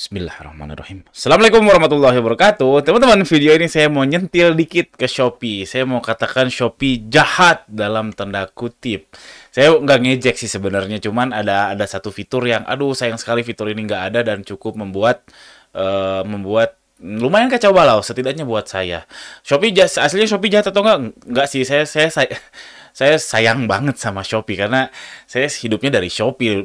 Bismillahirrahmanirrahim. Assalamualaikum warahmatullahi wabarakatuh. Teman-teman, video ini saya mau nyentil dikit ke Shopee. Saya mau katakan Shopee jahat dalam tanda kutip. Saya nggak ngejek sih sebenarnya, cuman ada ada satu fitur yang, aduh sayang sekali fitur ini nggak ada dan cukup membuat uh, membuat lumayan kacau balau setidaknya buat saya. Shopee jahat, aslinya Shopee jahat atau enggak? Nggak sih, saya saya saya saya sayang banget sama Shopee karena saya hidupnya dari Shopee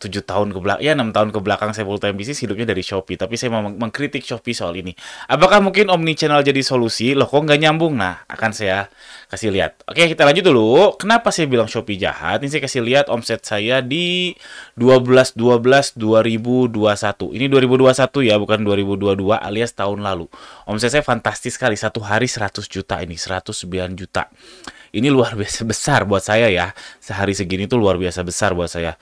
tujuh tahun ke belakang ya enam tahun ke belakang saya full time bisnis hidupnya dari Shopee tapi saya mau mengkritik Shopee soal ini apakah mungkin omni channel jadi solusi loh kok nggak nyambung nah akan saya kasih lihat oke kita lanjut dulu kenapa saya bilang Shopee jahat ini saya kasih lihat omset saya di 12 12 2021 ini 2021 ya bukan 2022 alias tahun lalu omset saya fantastis sekali satu hari 100 juta ini 109 juta ini luar biasa besar buat saya ya sehari segini tuh luar biasa besar buat saya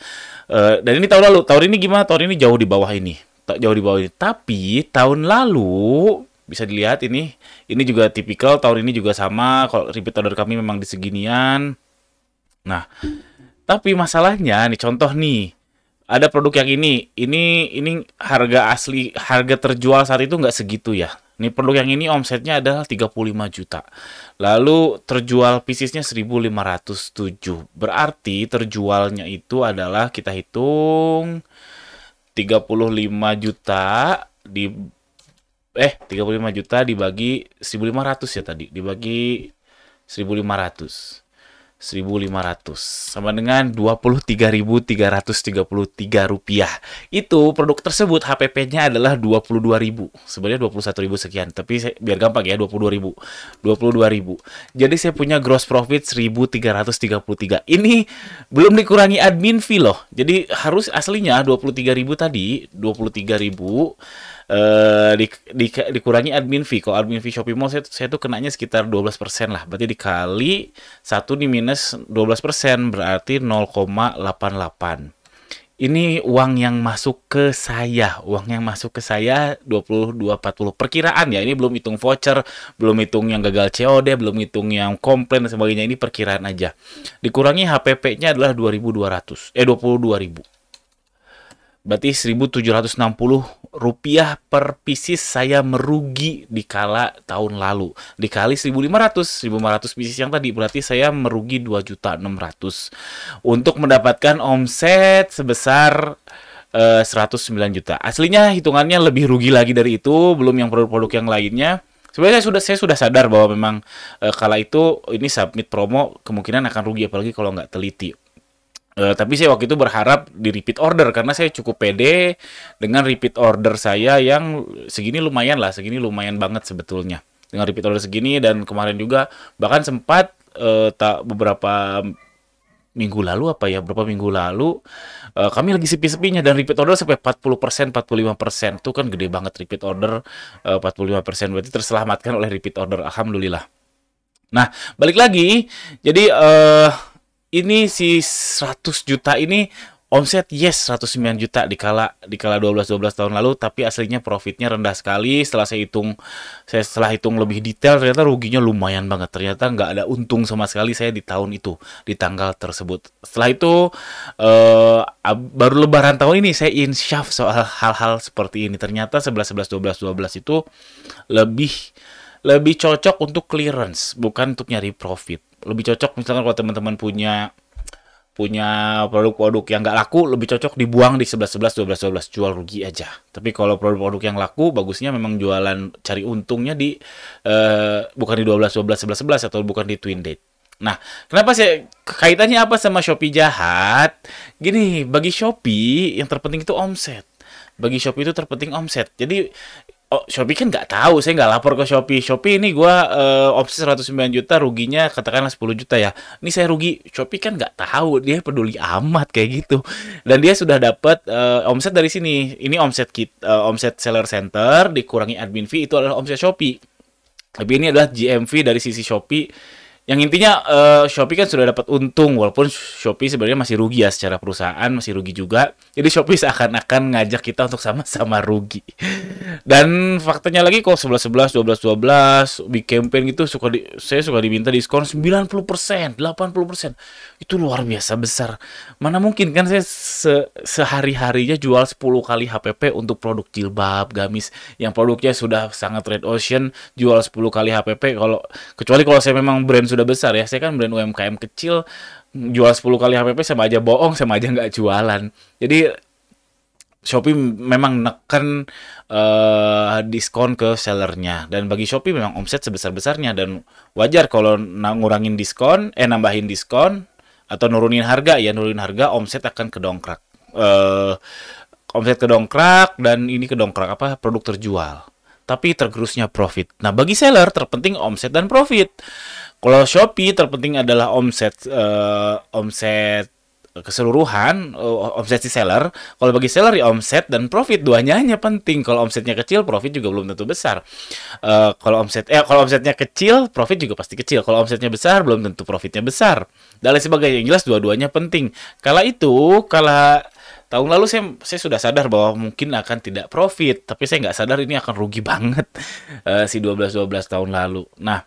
uh, dan ini tahun lalu tahun ini gimana tahun ini jauh di bawah ini jauh di bawah ini tapi tahun lalu bisa dilihat ini ini juga tipikal tahun ini juga sama kalau repeat order kami memang di seginian nah tapi masalahnya nih contoh nih ada produk yang ini ini ini harga asli harga terjual saat itu nggak segitu ya ini produk yang ini omsetnya adalah 35 juta. Lalu terjual piecesnya 1507. Berarti terjualnya itu adalah kita hitung 35 juta di eh 35 juta dibagi 1500 ya tadi, dibagi 1500. 1500 sama dengan 23.333 rupiah itu produk tersebut HPP-nya adalah 22.000 sebenarnya 21.000 sekian tapi saya, biar gampang ya 22.000 22.000 jadi saya punya gross profit 1.333 ini belum dikurangi admin fee loh jadi harus aslinya 23.000 tadi 23.000 uh, di, di, dikurangi admin fee. Kalau admin fee Shopee Mall saya, saya tuh kenanya sekitar 12% lah. Berarti dikali satu di minus 12% berarti 0,88 ini uang yang masuk ke saya, uang yang masuk ke saya 22.40 perkiraan ya. Ini belum hitung voucher, belum hitung yang gagal COD, belum hitung yang komplain dan sebagainya. Ini perkiraan aja. Dikurangi HPP-nya adalah 2.200, eh 22.000. Berarti 1.760 rupiah per pieces saya merugi di kala tahun lalu dikali 1500 1500 pieces yang tadi berarti saya merugi 2.600 untuk mendapatkan omset sebesar uh, eh, 109 juta aslinya hitungannya lebih rugi lagi dari itu belum yang produk-produk yang lainnya sebenarnya sudah saya sudah sadar bahwa memang uh, kala itu ini submit promo kemungkinan akan rugi apalagi kalau nggak teliti Uh, tapi saya waktu itu berharap di repeat order karena saya cukup pede dengan repeat order saya yang segini lumayan lah, segini lumayan banget sebetulnya. Dengan repeat order segini dan kemarin juga bahkan sempat uh, tak beberapa minggu lalu apa ya beberapa minggu lalu uh, kami lagi sepi-sepinya dan repeat order sampai 40% 45% itu kan gede banget repeat order uh, 45% berarti terselamatkan oleh repeat order alhamdulillah. Nah, balik lagi jadi uh, ini si 100 juta ini omset yes 109 juta dikala dikala 12 12 tahun lalu tapi aslinya profitnya rendah sekali setelah saya hitung saya setelah hitung lebih detail ternyata ruginya lumayan banget ternyata nggak ada untung sama sekali saya di tahun itu di tanggal tersebut setelah itu eh, baru lebaran tahun ini saya insyaf soal hal-hal seperti ini ternyata 11 11 12 12 itu lebih lebih cocok untuk clearance bukan untuk nyari profit lebih cocok misalkan kalau teman-teman punya punya produk-produk yang nggak laku lebih cocok dibuang di 11 11 12 12 jual rugi aja. Tapi kalau produk-produk yang laku bagusnya memang jualan cari untungnya di eh, bukan di 12 12 11 11 atau bukan di twin date. Nah, kenapa sih kaitannya apa sama Shopee jahat? Gini, bagi Shopee yang terpenting itu omset. Bagi Shopee itu terpenting omset. Jadi Oh, Shopee kan nggak tahu, saya nggak lapor ke Shopee. Shopee ini gue uh, opsi 109 juta, ruginya katakanlah 10 juta ya. Ini saya rugi, Shopee kan nggak tahu, dia peduli amat kayak gitu. Dan dia sudah dapat uh, omset dari sini. Ini omset kit, uh, omset seller center dikurangi admin fee itu adalah omset Shopee. Tapi ini adalah GMV dari sisi Shopee yang intinya uh, Shopee kan sudah dapat untung walaupun Shopee sebenarnya masih rugi ya secara perusahaan masih rugi juga. Jadi Shopee seakan-akan ngajak kita untuk sama-sama rugi. Dan faktanya lagi kok 11 11 12 12 big campaign gitu suka di, saya suka diminta diskon 90%, 80%. Itu luar biasa besar. Mana mungkin kan saya se sehari-harinya jual 10 kali HPP untuk produk jilbab, gamis yang produknya sudah sangat red ocean, jual 10 kali HPP kalau kecuali kalau saya memang brand sudah besar ya. Saya kan brand UMKM kecil, jual 10 kali HPP sama aja bohong, sama aja nggak jualan. Jadi Shopee memang neken uh, diskon ke sellernya dan bagi Shopee memang omset sebesar-besarnya dan wajar kalau ngurangin diskon eh nambahin diskon atau nurunin harga ya nurunin harga omset akan kedongkrak uh, omset kedongkrak dan ini kedongkrak apa produk terjual tapi tergerusnya profit. Nah, bagi seller terpenting omset dan profit. Kalau Shopee terpenting adalah omset uh, omset keseluruhan uh, omset si seller. Kalau bagi seller ya omset dan profit duanya hanya penting. Kalau omsetnya kecil, profit juga belum tentu besar. Uh, kalau omset eh kalau omsetnya kecil, profit juga pasti kecil. Kalau omsetnya besar, belum tentu profitnya besar. Dan lain Yang jelas dua-duanya penting. Kala itu, kala tahun lalu saya saya sudah sadar bahwa mungkin akan tidak profit, tapi saya nggak sadar ini akan rugi banget uh, si 12 12 tahun lalu. Nah,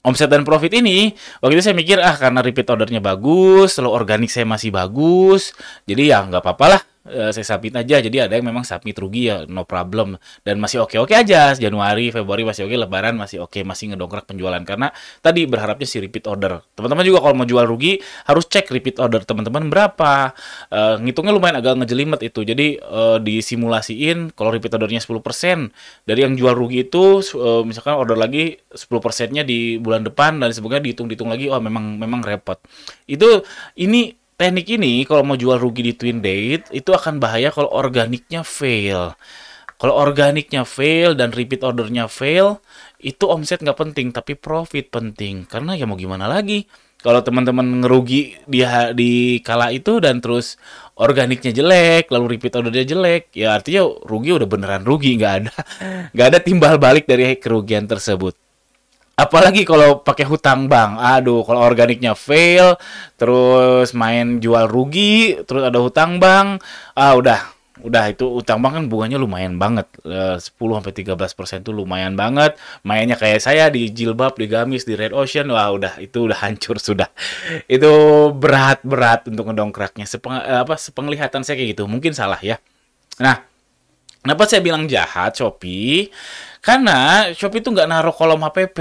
omset dan profit ini waktu itu saya mikir ah karena repeat ordernya bagus, lalu organik saya masih bagus, jadi ya nggak apa-apa lah Eh, saya submit aja jadi ada yang memang submit rugi ya no problem dan masih oke oke aja Januari Februari masih oke Lebaran masih oke masih ngedongkrak penjualan karena tadi berharapnya si repeat order teman-teman juga kalau mau jual rugi harus cek repeat order teman-teman berapa uh, ngitungnya lumayan agak ngejelimet itu jadi uh, disimulasiin kalau repeat ordernya 10% dari yang jual rugi itu uh, misalkan order lagi 10 persennya di bulan depan dan sebagainya dihitung-hitung lagi oh memang memang repot itu ini Teknik ini kalau mau jual rugi di twin date itu akan bahaya kalau organiknya fail. Kalau organiknya fail dan repeat ordernya fail, itu omset nggak penting tapi profit penting karena ya mau gimana lagi kalau teman-teman ngerugi di di kala itu dan terus organiknya jelek lalu repeat ordernya jelek ya artinya rugi udah beneran rugi nggak ada nggak ada timbal balik dari kerugian tersebut apalagi kalau pakai hutang bank aduh kalau organiknya fail terus main jual rugi terus ada hutang bank ah udah udah itu utang bank kan bunganya lumayan banget 10 eh, sampai 13 persen tuh lumayan banget mainnya kayak saya di jilbab di gamis di red ocean wah udah itu udah hancur sudah itu berat berat untuk ngedongkraknya Sepeng, eh, apa sepenglihatan saya kayak gitu mungkin salah ya nah Kenapa saya bilang jahat Shopee? Karena Shopee itu nggak naruh kolom HPP.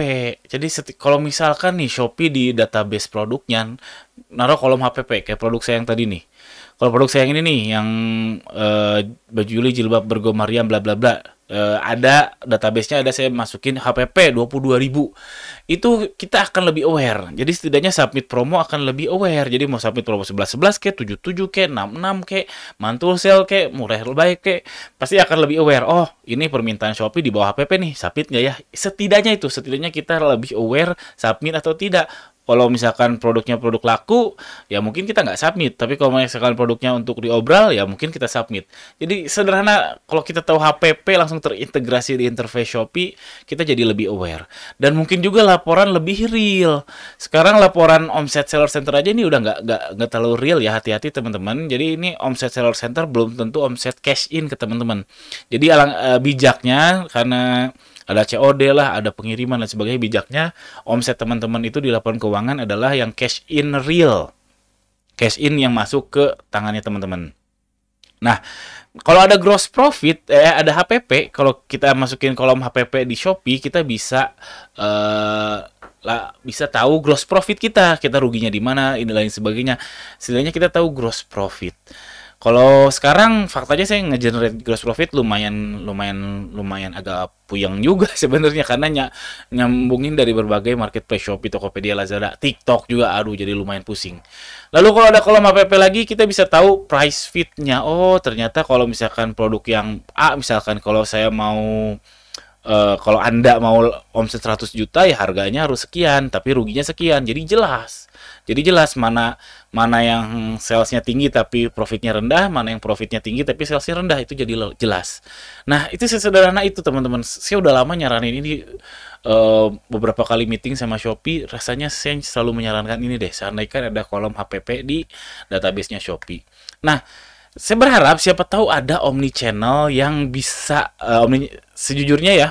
Jadi kalau misalkan nih Shopee di database produknya naruh kolom HPP kayak produk saya yang tadi nih. Kalau produk saya yang ini nih yang uh, baju Juli jilbab bergo bla bla bla Uh, ada databasenya ada saya masukin HPP 22.000 itu kita akan lebih aware jadi setidaknya submit promo akan lebih aware jadi mau submit promo 11 11 ke 77 ke 66 ke mantul sel ke murah baik ke pasti akan lebih aware oh ini permintaan Shopee di bawah HPP nih submit nggak ya setidaknya itu setidaknya kita lebih aware submit atau tidak kalau misalkan produknya produk laku ya mungkin kita nggak submit tapi kalau misalkan produknya untuk diobral ya mungkin kita submit jadi sederhana kalau kita tahu HPP langsung terintegrasi di interface Shopee kita jadi lebih aware dan mungkin juga laporan lebih real sekarang laporan omset seller center aja ini udah nggak nggak nggak terlalu real ya hati-hati teman-teman jadi ini omset seller center belum tentu omset cash in ke teman-teman jadi alang eh, bijaknya karena ada COD lah, ada pengiriman dan sebagainya. Bijaknya omset teman-teman itu di laporan keuangan adalah yang cash in real. Cash in yang masuk ke tangannya teman-teman. Nah, kalau ada gross profit, eh, ada HPP, kalau kita masukin kolom HPP di Shopee, kita bisa eh, lah, bisa tahu gross profit kita, kita ruginya di mana, ini lain sebagainya. Setidaknya kita tahu gross profit. Kalau sekarang faktanya saya ngegenerate gross profit lumayan lumayan lumayan agak puyeng juga sebenarnya karena ny nyambungin dari berbagai marketplace Shopee, Tokopedia, Lazada, TikTok juga aduh jadi lumayan pusing. Lalu kalau ada kolom APP lagi kita bisa tahu price fitnya. Oh, ternyata kalau misalkan produk yang A misalkan kalau saya mau Eh, kalau Anda mau omset 100 juta ya harganya harus sekian, tapi ruginya sekian. Jadi jelas. Jadi jelas mana mana yang salesnya tinggi tapi profitnya rendah, mana yang profitnya tinggi tapi salesnya rendah itu jadi jelas. Nah itu sesederhana itu teman-teman. Saya udah lama nyaranin ini uh, beberapa kali meeting sama Shopee, rasanya saya selalu menyarankan ini deh. Seandainya ada kolom HPP di databasenya Shopee. Nah saya berharap siapa tahu ada omni channel yang bisa uh, omni sejujurnya ya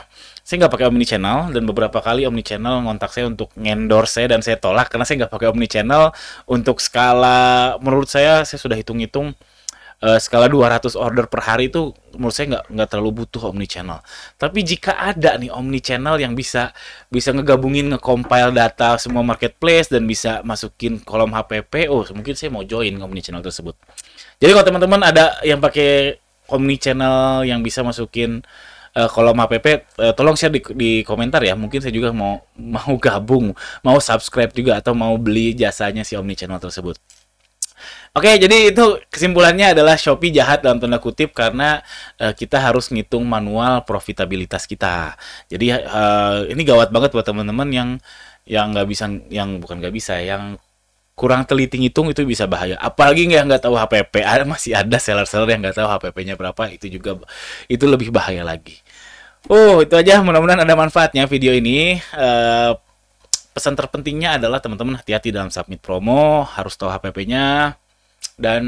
saya nggak pakai omni channel dan beberapa kali omni channel ngontak saya untuk ngendorse saya dan saya tolak karena saya nggak pakai omni channel untuk skala menurut saya saya sudah hitung-hitung uh, skala 200 order per hari itu menurut saya nggak nggak terlalu butuh omni channel. Tapi jika ada nih omni channel yang bisa bisa ngegabungin ngecompile data semua marketplace dan bisa masukin kolom HPP, oh mungkin saya mau join omni channel tersebut. Jadi kalau teman-teman ada yang pakai omni channel yang bisa masukin uh, kalau Ma Pepe uh, tolong share di, di komentar ya. Mungkin saya juga mau mau gabung, mau subscribe juga atau mau beli jasanya si Omni Channel tersebut. Oke, jadi itu kesimpulannya adalah Shopee jahat dalam tanda kutip karena uh, kita harus ngitung manual profitabilitas kita. Jadi uh, ini gawat banget buat teman-teman yang yang nggak bisa, yang bukan nggak bisa, yang kurang teliti ngitung itu bisa bahaya. Apalagi nggak nggak tahu HPP, ada masih ada seller-seller yang nggak tahu HPP-nya berapa, itu juga itu lebih bahaya lagi. Oh, itu aja. Mudah-mudahan ada manfaatnya video ini. Uh, pesan terpentingnya adalah teman-teman hati-hati dalam submit promo, harus tahu HPP-nya dan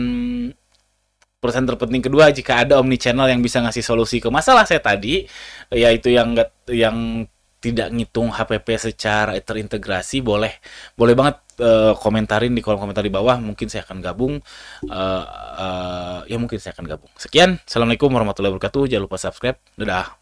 pesan terpenting kedua jika ada omni channel yang bisa ngasih solusi ke masalah saya tadi yaitu yang yang tidak ngitung HPP secara terintegrasi boleh boleh banget Eh, komentarin di kolom komentar di bawah mungkin saya akan gabung uh, uh, ya mungkin saya akan gabung sekian assalamualaikum warahmatullahi wabarakatuh jangan lupa subscribe dadah